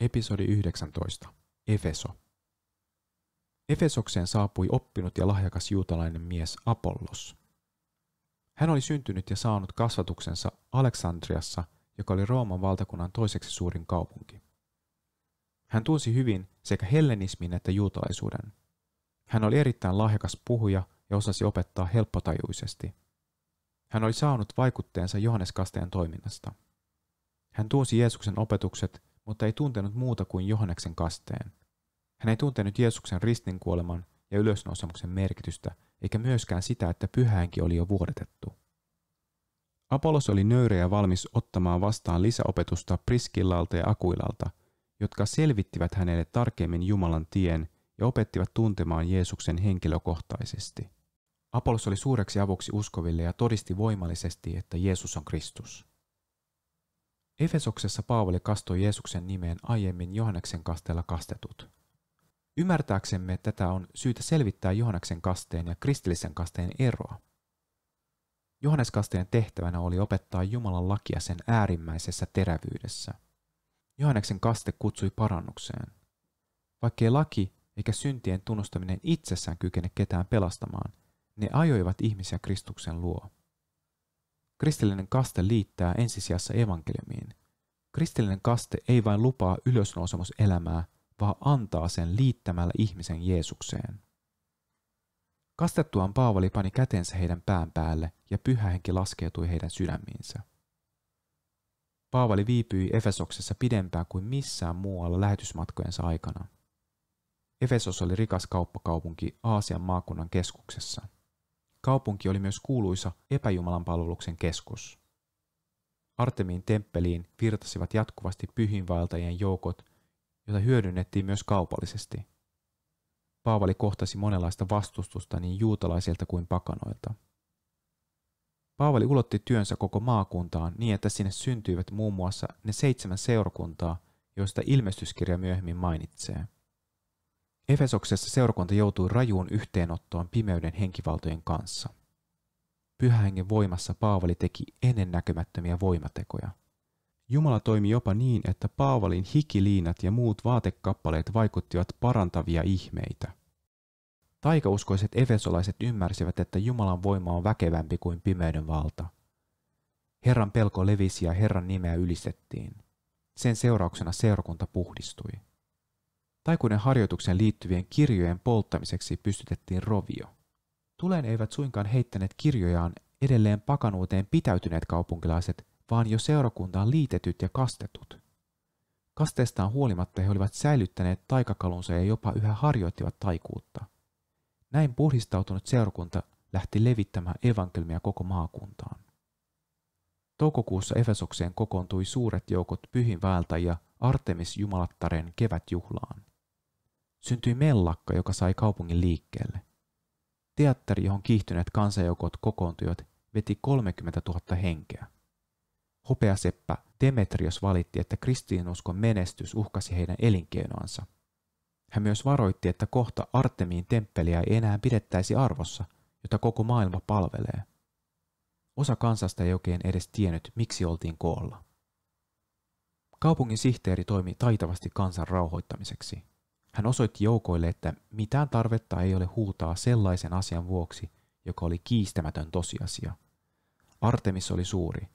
Episodi 19. Efeso. Efesokseen saapui oppinut ja lahjakas juutalainen mies Apollos. Hän oli syntynyt ja saanut kasvatuksensa Aleksandriassa, joka oli Rooman valtakunnan toiseksi suurin kaupunki. Hän tunsi hyvin sekä hellenismin että juutalaisuuden. Hän oli erittäin lahjakas puhuja ja osasi opettaa helppotajuisesti. Hän oli saanut vaikutteensa Johannes toiminnasta. Hän tunsi Jeesuksen opetukset mutta ei tuntenut muuta kuin Johanneksen kasteen. Hän ei tuntenut Jeesuksen ristinkuoleman ja ylösnousemuksen merkitystä, eikä myöskään sitä, että pyhäänkin oli jo vuodetettu. Apollos oli nöyreä ja valmis ottamaan vastaan lisäopetusta Priskillalta ja Akuilalta, jotka selvittivät hänelle tarkemmin Jumalan tien ja opettivat tuntemaan Jeesuksen henkilökohtaisesti. Apollos oli suureksi avuksi uskoville ja todisti voimallisesti, että Jeesus on Kristus. Efesoksessa Paavali kastoi Jeesuksen nimeen aiemmin Johanneksen kasteella kastetut. Ymmärtääksemme tätä on syytä selvittää Johanneksen kasteen ja kristillisen kasteen eroa. kasteen tehtävänä oli opettaa Jumalan lakia sen äärimmäisessä terävyydessä. Johanneksen kaste kutsui parannukseen. Vaikkei laki eikä syntien tunnustaminen itsessään kykene ketään pelastamaan, ne ajoivat ihmisiä Kristuksen luo. Kristillinen kaste liittää ensisijassa evankeliumiin. Kristillinen kaste ei vain lupaa ylösnousemuselämää, vaan antaa sen liittämällä ihmisen Jeesukseen. Kastettuaan Paavali pani kätensä heidän pään päälle ja henki laskeutui heidän sydämiinsä. Paavali viipyi Efesoksessa pidempään kuin missään muualla lähetysmatkojensa aikana. Efesos oli rikas kauppakaupunki Aasian maakunnan keskuksessa – Kaupunki oli myös kuuluisa epäjumalan palveluksen keskus. Artemiin temppeliin virtasivat jatkuvasti pyhinvaeltajien joukot, joita hyödynnettiin myös kaupallisesti. Paavali kohtasi monenlaista vastustusta niin juutalaisilta kuin pakanoilta. Paavali ulotti työnsä koko maakuntaan niin, että sinne syntyivät muun muassa ne seitsemän seurakuntaa, joista ilmestyskirja myöhemmin mainitsee – Efesoksessa seurakunta joutui rajuun yhteenottoon pimeyden henkivaltojen kanssa. hengen voimassa Paavali teki ennennäkemättömiä voimatekoja. Jumala toimi jopa niin, että Paavalin hikiliinat ja muut vaatekappaleet vaikuttivat parantavia ihmeitä. Taikauskoiset efesolaiset ymmärsivät, että Jumalan voima on väkevämpi kuin pimeyden valta. Herran pelko levisi ja Herran nimeä ylistettiin. Sen seurauksena seurakunta puhdistui. Taikuuden harjoituksen liittyvien kirjojen polttamiseksi pystytettiin rovio. Tuleen eivät suinkaan heittäneet kirjojaan edelleen pakanuuteen pitäytyneet kaupunkilaiset, vaan jo seurakuntaan liitetyt ja kastetut. Kasteestaan huolimatta he olivat säilyttäneet taikakalunsa ja jopa yhä harjoittivat taikuutta. Näin puhdistautunut seurakunta lähti levittämään evankelmia koko maakuntaan. Toukokuussa Efesokseen kokoontui suuret joukot pyhinvältäjiä ja Artemis-jumalattaren kevätjuhlaan syntyi mellakka, joka sai kaupungin liikkeelle. Teatteri, johon kiihtyneet kansanjoukot kokoontuivat, veti 30 000 henkeä. Hopeaseppä Demetrios valitti, että kristiinuskon menestys uhkasi heidän elinkeinoansa. Hän myös varoitti, että kohta Artemiin temppeliä ei enää pidettäisi arvossa, jota koko maailma palvelee. Osa kansasta ei oikein edes tiennyt, miksi oltiin koolla. Kaupungin sihteeri toimi taitavasti kansan rauhoittamiseksi. Hän osoitti joukoille, että mitään tarvetta ei ole huutaa sellaisen asian vuoksi, joka oli kiistämätön tosiasia. Artemis oli suuri.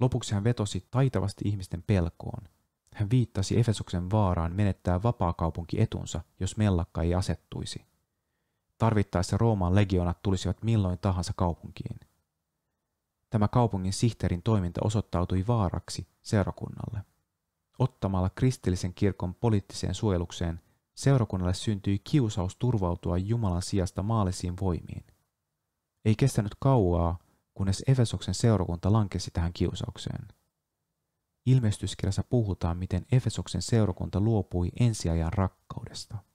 Lopuksi hän vetosi taitavasti ihmisten pelkoon. Hän viittasi Efesoksen vaaraan menettää vapaakaupunki etunsa, jos mellakka ei asettuisi. Tarvittaessa Rooman legionat tulisivat milloin tahansa kaupunkiin. Tämä kaupungin sihteerin toiminta osoittautui vaaraksi seurakunnalle. Ottamalla kristillisen kirkon poliittiseen suojelukseen seurakunnalle syntyi kiusaus turvautua Jumalan sijasta maallisiin voimiin. Ei kestänyt kauaa, kunnes Efesoksen seurakunta lankesi tähän kiusaukseen. Ilmestyskirjassa puhutaan, miten Efesoksen seurakunta luopui ensiajan rakkaudesta –